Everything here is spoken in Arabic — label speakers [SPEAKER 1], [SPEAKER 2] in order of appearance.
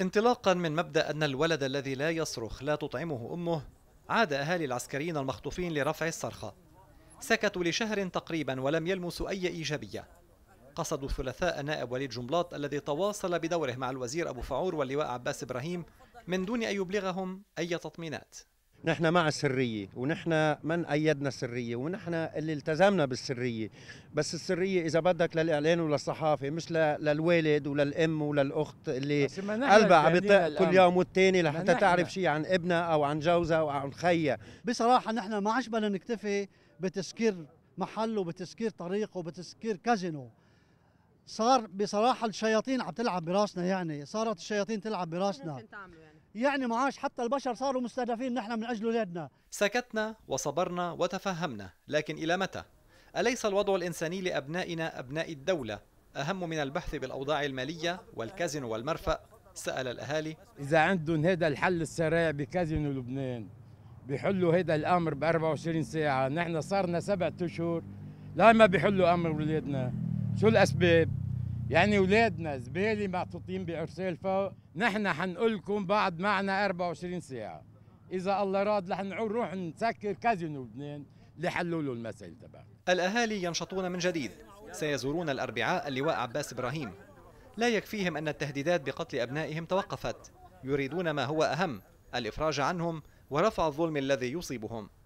[SPEAKER 1] انطلاقا من مبدأ أن الولد الذي لا يصرخ لا تطعمه أمه عاد أهالي العسكريين المخطوفين لرفع الصرخة سكتوا لشهر تقريبا ولم يلمسوا أي إيجابية قصدوا الثلاثاء نائب وليد جملاط الذي تواصل بدوره مع الوزير أبو فعور واللواء عباس إبراهيم من دون أن يبلغهم أي تطمينات نحن مع
[SPEAKER 2] السرية ونحن من أيدنا السرية ونحن اللي التزمنا بالسرية بس السرية إذا بدك للإعلان وللصحافة مش للوالد وللأم وللأخت اللي قلبها عم كل يوم والتاني لحتى تعرف شيء عن ابنها أو عن جوزها أو عن خيها
[SPEAKER 3] بصراحة نحن ما عش بدنا نكتفي بتسكير محله بتسكير طريقه وبتسكير كازينو صار بصراحة الشياطين عم تلعب براسنا يعني صارت الشياطين تلعب براسنا يعني. يعني معاش حتى البشر صاروا مستهدفين نحن من أجل أولادنا
[SPEAKER 1] سكتنا وصبرنا وتفهمنا لكن إلى متى؟ أليس الوضع الإنساني لأبنائنا أبناء الدولة أهم من البحث بالأوضاع المالية والكازينو والمرفأ؟
[SPEAKER 4] سأل الأهالي إذا عندهم هذا الحل السريع بكازينو لبنان بيحلوا هذا الأمر ب 24 ساعة نحن صارنا سبعة أشهر لا ما بيحلوا أمر ولادنا شو الأسباب؟ يعني اولادنا زبالي محطوطين بعرسال فوق نحن حنقول لكم بعد معنا 24 ساعه اذا الله راد رح نروح نسكر كازينو لبنان لحلوا له المسائل تبع الاهالي ينشطون من جديد
[SPEAKER 1] سيزورون الاربعاء اللواء عباس ابراهيم لا يكفيهم ان التهديدات بقتل ابنائهم توقفت يريدون ما هو اهم الافراج عنهم ورفع الظلم الذي يصيبهم